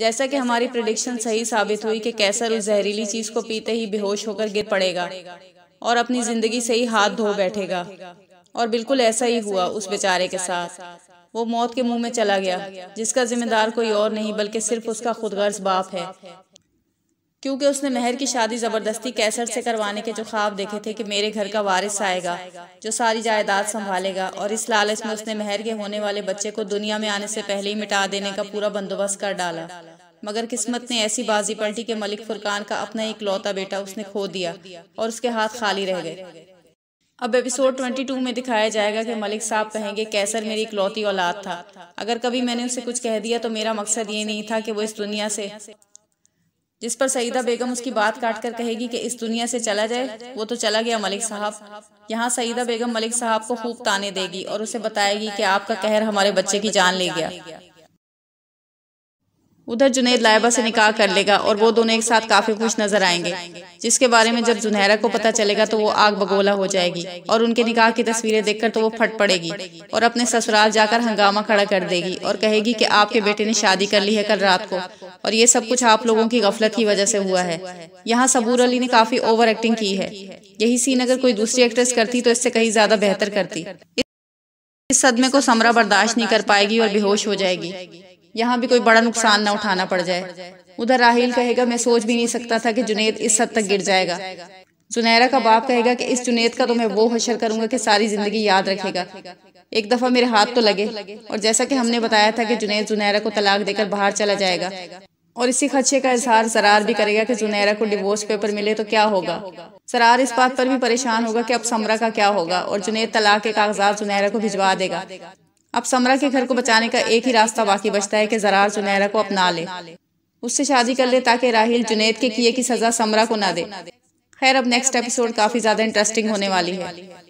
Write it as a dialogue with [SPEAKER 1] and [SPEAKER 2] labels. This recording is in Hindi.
[SPEAKER 1] जैसा कि हमारी प्रडिक्शन सही साबित हुई कि कैसर उस जहरीली चीज़ को पीते ही बेहोश होकर गिर पड़ेगा और अपनी ज़िंदगी से ही हाथ धो बैठेगा और बिल्कुल ऐसा ही हुआ उस बेचारे के साथ वो मौत के मुंह में चला गया जिसका जिम्मेदार कोई और नहीं बल्कि सिर्फ उसका खुदगर्ज बाप है क्योंकि उसने महर की शादी ज़बरदस्ती कैसर से करवाने के जो ख्वाब देखे थे कि मेरे घर का वारिस आएगा जो सारी जायदाद संभालेगा और इस लालच में उसने महर के होने वाले बच्चे को दुनिया में आने से पहले ही मिटा देने का पूरा बंदोबस्त कर डाला मगर किस्मत ने ऐसी बाजी पलटी कि मलिक फुरकान का अपना एक लौता बेटा उसने खो दिया और उसके हाथ खाली रह गए अब एपिसोड 22 में दिखाया जाएगा कि मलिक साहब कहेंगे कैसर मेरी इकलौती औलाद था अगर कभी मैंने उसे कुछ कह दिया तो मेरा मकसद ये नहीं था कि वो इस दुनिया से जिस पर सईदा बेगम उसकी बात काट कर कहेगी कि इस दुनिया से चला जाए वो तो चला गया तो मलिक साहब यहाँ सईदा बेगम मलिक साहब को खूब ताने देगी और उसे बताएगी कि आपका कहर हमारे बच्चे की जान ले गया उधर जुनेद लाइबा से निकाह कर लेगा और वो दोनों एक साथ काफी खुश नजर आएंगे जिसके बारे में जब जुनहरा को पता चलेगा तो वो आग तो बगोला हो जाएगी और उनके निकाह की तस्वीरें तो देखकर तो वो फट पड़ेगी और अपने ससुराल जाकर हंगामा खड़ा कर देगी और कहेगी कि आपके बेटे ने शादी कर ली है कल रात को और ये सब कुछ आप लोगों की गफलत की वजह से हुआ है यहाँ सबूर अली ने काफी ओवर एक्टिंग की है यही सीन अगर कोई दूसरी एक्ट्रेस करती तो इससे कहीं ज्यादा बेहतर तो करती इस सदमे को समरा बर्दाश्त नहीं कर पाएगी और बेहोश हो जाएगी यहाँ भी कोई बड़ा नुकसान ना उठाना पड़ जाए उधर राहिल कहेगा मैं सोच भी नहीं सकता था कि जुनेद इस हद तक गिर जाएगा जुनैरा का बाप कहेगा कि इस जुनेद का तो मैं वो हशर करूंगा कि सारी जिंदगी याद रखेगा एक दफा मेरे हाथ तो लगे और जैसा कि हमने बताया था कि जुनेद जुनैरा को तलाक देकर बाहर चला जाएगा और इसी खदशे का इजहार सरार भी करेगा कि जुनैरा को डिवोर्स पेपर मिले तो क्या होगा सरार इस बात पर भी परेशान होगा कि अब समरा का क्या होगा और जुनेद तलाक के कागजात जुनैरा को भिजवा देगा अब समरा के घर को बचाने का एक ही रास्ता बाकी बचता है कि जरार जुनैरा को अपना ले उससे शादी कर ले ताकि राहिल जुनेद के किए की सजा समरा को ना दे खैर अब नेक्स्ट एपिसोड काफी ज्यादा इंटरेस्टिंग होने वाली है